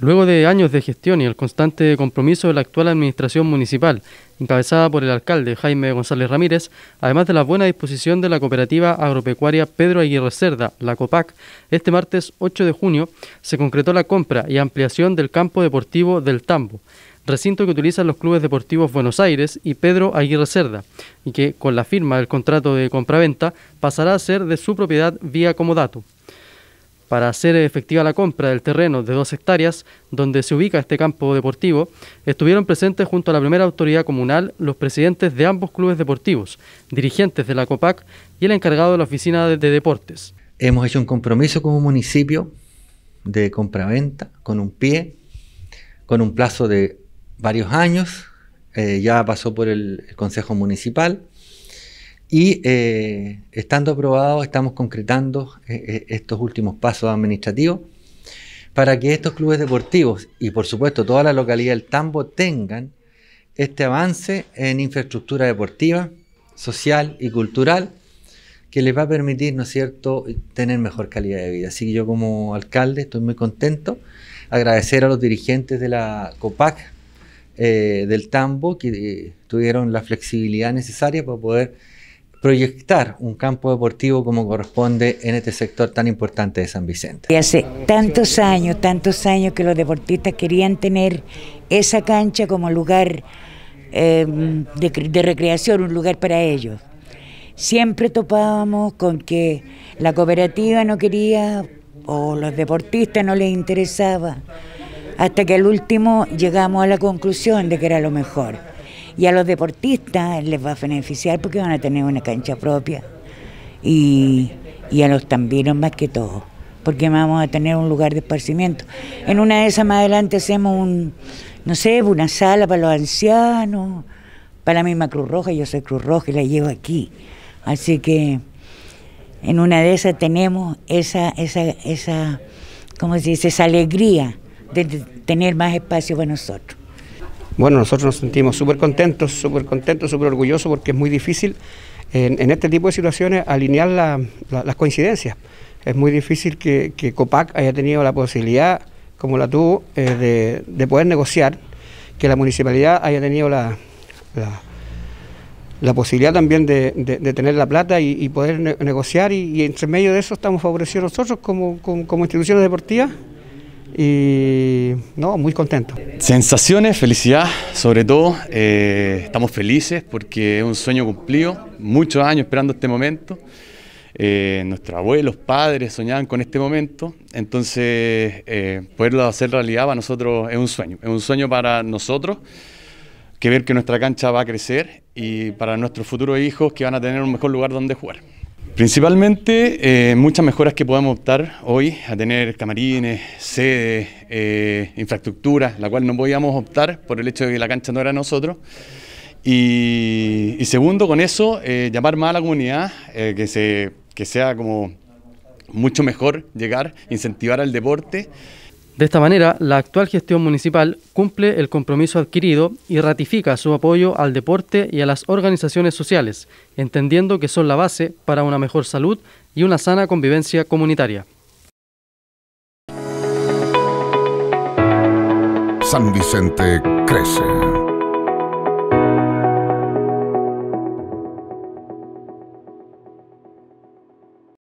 Luego de años de gestión y el constante compromiso de la actual administración municipal, encabezada por el alcalde Jaime González Ramírez, además de la buena disposición de la cooperativa agropecuaria Pedro Aguirre Cerda, la COPAC, este martes 8 de junio se concretó la compra y ampliación del campo deportivo del Tambo, recinto que utilizan los clubes deportivos Buenos Aires y Pedro Aguirre Cerda, y que con la firma del contrato de compraventa pasará a ser de su propiedad vía comodato. Para hacer efectiva la compra del terreno de dos hectáreas donde se ubica este campo deportivo, estuvieron presentes junto a la primera autoridad comunal los presidentes de ambos clubes deportivos, dirigentes de la COPAC y el encargado de la oficina de, deportes. Hemos hecho un compromiso como municipio de compraventa con un pie, con un plazo de varios años. Eh, ya pasó por el Consejo Municipal y eh, estando aprobados, estamos concretando eh, eh, estos últimos pasos administrativos para que estos clubes deportivos y por supuesto toda la localidad del Tambo tengan este avance en infraestructura deportiva, social y cultural que les va a permitir, ¿no es cierto?, tener mejor calidad de vida. Así que yo como alcalde estoy muy contento, agradecer a los dirigentes de la COPAC del Tambo que tuvieron la flexibilidad necesaria para poder proyectar un campo deportivo como corresponde en este sector tan importante de San Vicente. Y hace tantos años, tantos años que los deportistas querían tener esa cancha como lugar em, de, de recreación, un lugar para ellos. Siempre topábamos con que la cooperativa no quería o los deportistas no les interesaba, hasta que al último llegamos a la conclusión de que era lo mejor y a los deportistas les va a beneficiar porque van a tener una cancha propia. Y, a los tambinos más que todo, porque vamos a tener un lugar de esparcimiento. En una de esas más adelante hacemos un, no sé, una sala para los ancianos, para la misma Cruz Roja, yo soy Cruz Roja y la llevo aquí. Así que en una de esas tenemos esa, esa, esa, dice? esa alegría de tener más espacio para nosotros. Bueno, nosotros nos sentimos súper contentos, súper contentos, súper orgullosos porque es muy difícil en, este tipo de situaciones alinear las coincidencias. Es muy difícil que, COPAC haya tenido la posibilidad, como la tuvo, eh, de, poder negociar, que la municipalidad haya tenido la, posibilidad también de, tener la plata y, poder negociar y, entre medio de eso estamos favorecidos nosotros como instituciones deportivas y no, muy contento. Sensaciones, felicidad, sobre todo eh, estamos felices porque es un sueño cumplido, muchos años esperando este momento. Eh, nuestros abuelos, padres soñaban con este momento, entonces eh, poderlo hacer realidad para nosotros es un sueño, es un sueño para nosotros, que ver que nuestra cancha va a crecer y para nuestros futuros hijos que van a tener un mejor lugar donde jugar. Principalmente eh, muchas mejoras que podamos optar hoy a tener camarines, sedes, eh, infraestructura, la cual no podíamos optar por el hecho de que la cancha no era nosotros. Y, segundo, con eso, eh, llamar más a la comunidad, que, se, sea como mucho mejor llegar, incentivar al deporte. De esta manera, la actual gestión municipal cumple el compromiso adquirido y ratifica su apoyo al deporte y a las organizaciones sociales, entendiendo que son la base para una mejor salud y una sana convivencia comunitaria. San Vicente crece